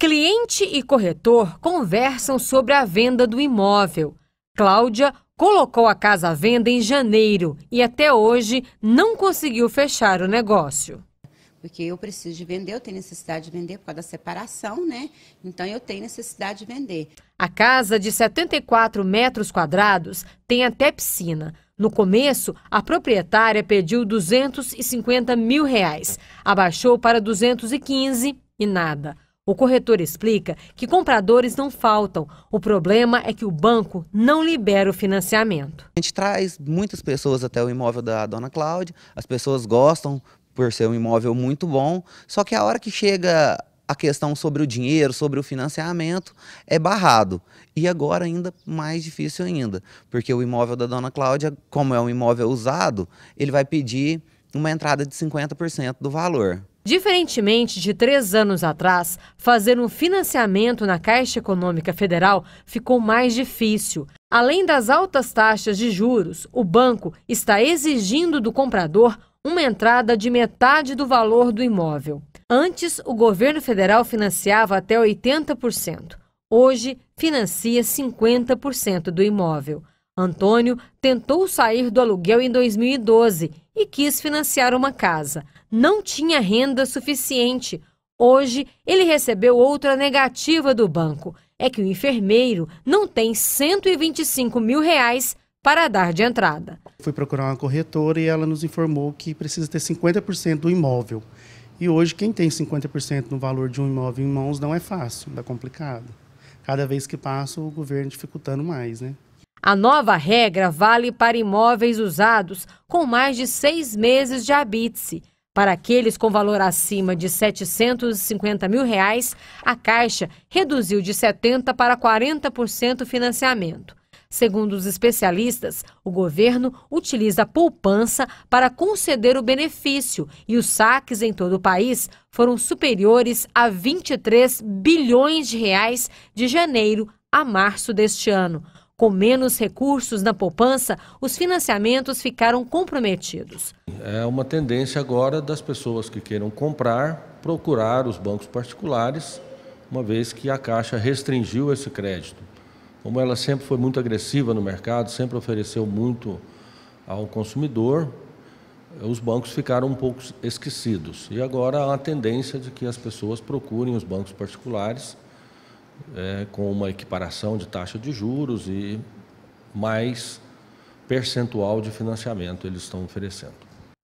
Cliente e corretor conversam sobre a venda do imóvel. Cláudia colocou a casa à venda em janeiro e até hoje não conseguiu fechar o negócio. Porque eu preciso de vender, eu tenho necessidade de vender por causa da separação, né? Então eu tenho necessidade de vender. A casa de 74 metros quadrados tem até piscina. No começo, a proprietária pediu 250 mil reais, abaixou para 215 e nada. O corretor explica que compradores não faltam. O problema é que o banco não libera o financiamento. A gente traz muitas pessoas até o imóvel da dona Cláudia, as pessoas gostam por ser um imóvel muito bom, só que a hora que chega a questão sobre o dinheiro, sobre o financiamento, é barrado. E agora ainda mais difícil ainda, porque o imóvel da dona Cláudia, como é um imóvel usado, ele vai pedir uma entrada de 50% do valor. Diferentemente de três anos atrás, fazer um financiamento na Caixa Econômica Federal ficou mais difícil. Além das altas taxas de juros, o banco está exigindo do comprador uma entrada de metade do valor do imóvel. Antes, o governo federal financiava até 80%. Hoje, financia 50% do imóvel. Antônio tentou sair do aluguel em 2012 e quis financiar uma casa. Não tinha renda suficiente. Hoje, ele recebeu outra negativa do banco. É que o enfermeiro não tem 125 mil reais para dar de entrada. Fui procurar uma corretora e ela nos informou que precisa ter 50% do imóvel. E hoje, quem tem 50% no valor de um imóvel em mãos não é fácil, dá é complicado. Cada vez que passa, o governo dificultando mais, né? A nova regra vale para imóveis usados com mais de seis meses de habite-se. Para aqueles com valor acima de R$ 750 mil, reais, a Caixa reduziu de 70% para 40% o financiamento. Segundo os especialistas, o governo utiliza a poupança para conceder o benefício e os saques em todo o país foram superiores a 23 bilhões de reais de janeiro a março deste ano. Com menos recursos na poupança, os financiamentos ficaram comprometidos. É uma tendência agora das pessoas que queiram comprar procurar os bancos particulares, uma vez que a Caixa restringiu esse crédito. Como ela sempre foi muito agressiva no mercado, sempre ofereceu muito ao consumidor, os bancos ficaram um pouco esquecidos. E agora há a tendência de que as pessoas procurem os bancos particulares é, com uma equiparação de taxa de juros e mais percentual de financiamento eles estão oferecendo.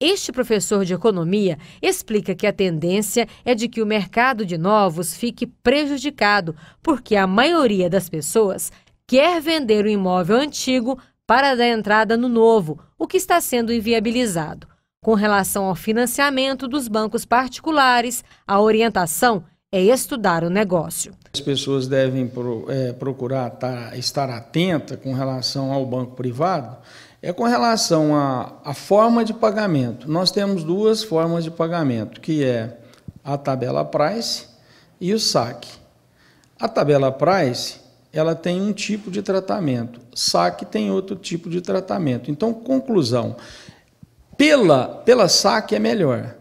Este professor de economia explica que a tendência é de que o mercado de novos fique prejudicado, porque a maioria das pessoas quer vender o imóvel antigo para dar entrada no novo, o que está sendo inviabilizado. Com relação ao financiamento dos bancos particulares, a orientação é estudar o negócio. As pessoas devem é, procurar tá, estar atenta com relação ao banco privado. É com relação à forma de pagamento. Nós temos duas formas de pagamento, que é a tabela price e o saque. A tabela price ela tem um tipo de tratamento, saque tem outro tipo de tratamento. Então, conclusão, pela, pela saque é melhor,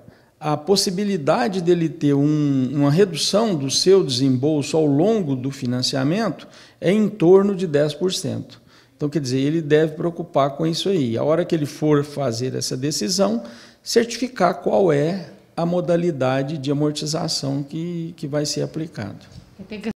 a possibilidade dele ter um, uma redução do seu desembolso ao longo do financiamento é em torno de 10%. Então, quer dizer, ele deve preocupar com isso aí. A hora que ele for fazer essa decisão, certificar qual é a modalidade de amortização que, que vai ser aplicado. Tem que